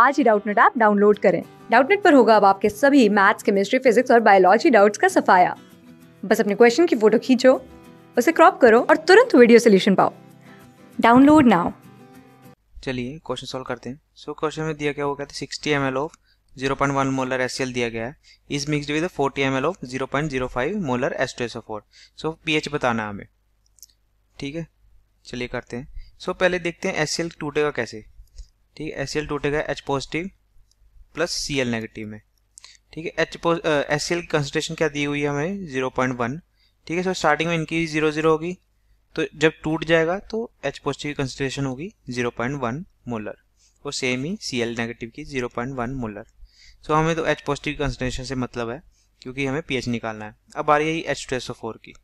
आज ही Doubtnet app download करें डाउटनेट पर होगा अब आपके सभी मैथ्स केमिस्ट्री फिजिक्स और बायोलॉजी डाउट्स का सफाया बस अपने क्वेश्चन की फोटो खींचो उसे क्रॉप करो और तुरंत वीडियो सोल्यूशन पाओ डाउनलोड नाउ चलिए क्वेश्चन सॉल्व करते हैं सो so, क्वेश्चन में दिया गया वो कहते हैं sixty M L of zero point one molar S दिया गया है is mixed with forty M L of zero point zero five molar S two S O four so P H बताना है हमें ठीक है चलिए करते हैं सो so, पहले देखते हैं एस सी एल टूटेगा कैसे ठीक है एस सी एल टूटेगा H positive plus C L negative में ठीक है एच एस सी एल की कंसनट्रेशन क्या दी हुई है हमें जीरो पॉइंट वन ठीक है सर स्टार्टिंग में इनकी जीरो जीरो होगी तो जब टूट जाएगा तो एच पॉजिटिव की कंसनट्रेशन होगी जीरो पॉइंट वन मोलर और सेम ही सी एल नेगेटिव की zero point one molar so हमें तो एच पॉजिटिव की कंसनट्रेशन से मतलब है क्योंकि हमें पी एच निकालना है अब आ रही है H two S O four की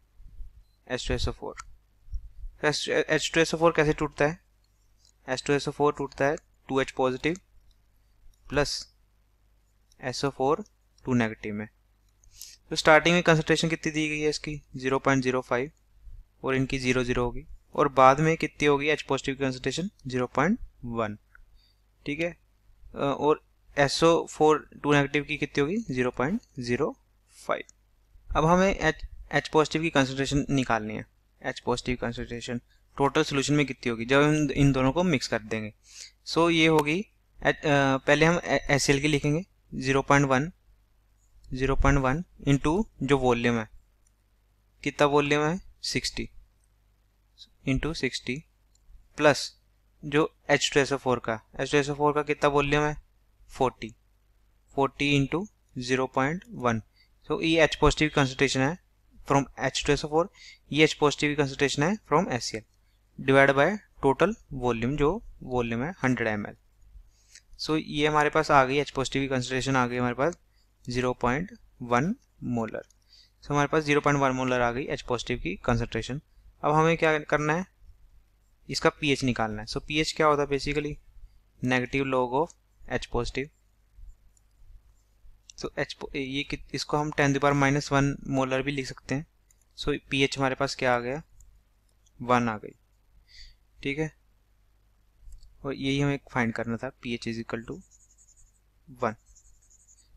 H two S O four H two S O four कैसे टूटता है H two S O four टूटता है two H positive plus S O four two negative में तो स्टार्टिंग में कंसनट्रेशन कितनी दी गई है इसकी जीरो जीरो पॉइंट फाइव और इनकी जीरो जीरो होगी और बाद में कितनी होगी एच पॉजिटिव की कंसनट्रेशन जीरो पॉइंट वन ठीक है और एसओ फोर टू नेगेटिव की कितनी होगी जीरो जीरो पॉइंट फाइव अब हमें एच एच पॉजिटिव की कंसनट्रेशन निकालनी है H positive concentration total solution में कितनी होगी जब हम इन दोनों को मिक्स कर देंगे सो so, ये होगी पहले हम एस एल की लिखेंगे zero point one zero point one into जो वॉल्यूम है कितना वॉल्यूम है सिक्सटी इंटू सिक्सटी प्लस जो H two S O four का H two S O four का कितना वॉल्यूम है forty forty into zero point one so ये एच पॉजिटिव कंसनट्रेशन है from H two S O four ये H positive concentration है from S C L divide by total volume जो volume है hundred M L so ये हमारे पास आ गई एच पॉजिटिव की कंसनट्रेशन आ गई हमारे पास zero point one molar so हमारे पास जीरो पॉइंट वन मोलर आ गई एच पॉजिटिव की कंसनट्रेशन अब हमें क्या करना है इसका पीएच निकालना है सो so, पीएच क्या होता है basically negative log of H positive so H ये इसको हम टेन पर माइनस वन मोलर भी लिख सकते हैं सो so, पीएच हमारे पास क्या आ गया वन आ गई ठीक है और यही हमें फाइंड करना था P H is equal to one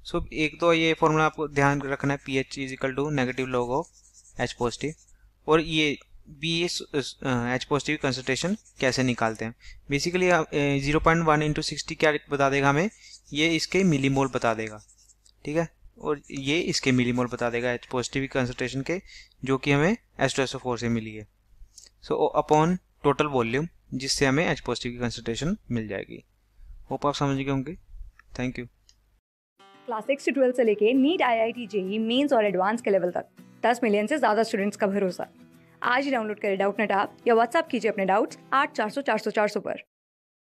so एक तो ये फॉर्मूला आपको ध्यान रखना है P H is equal to negative log of H positive और ये बी एच पॉजिटिव कंसनट्रेशन कैसे निकालते हैं basically zero point one into sixty क्या बता देगा हमें ये इसके मिलीमोल बता देगा ठीक है और ये इसके मिलीमोल बता देगा एच पॉजिटिव कंसनट्रेशन के जो कि हमें S two S O four से मिली है सो अपॉन टोटल वॉल्यूम जिससे हमें एच पॉजिटिव की कंसनट्रेशन मिल जाएगी होप आप समझ गए होंगे थैंक यू क्लास सिक्स से ट्वेल्थ से लेके NEET I I T JEE mains और एडवांस के लेवल तक दस मिलियन से ज़्यादा स्टूडेंट्स का भरोसा आज ही डाउनलोड करें डाउट नेट आप या व्हाट्सअप कीजिए अपने डाउट्स आठ चार सौ चार सौ चार सौ पर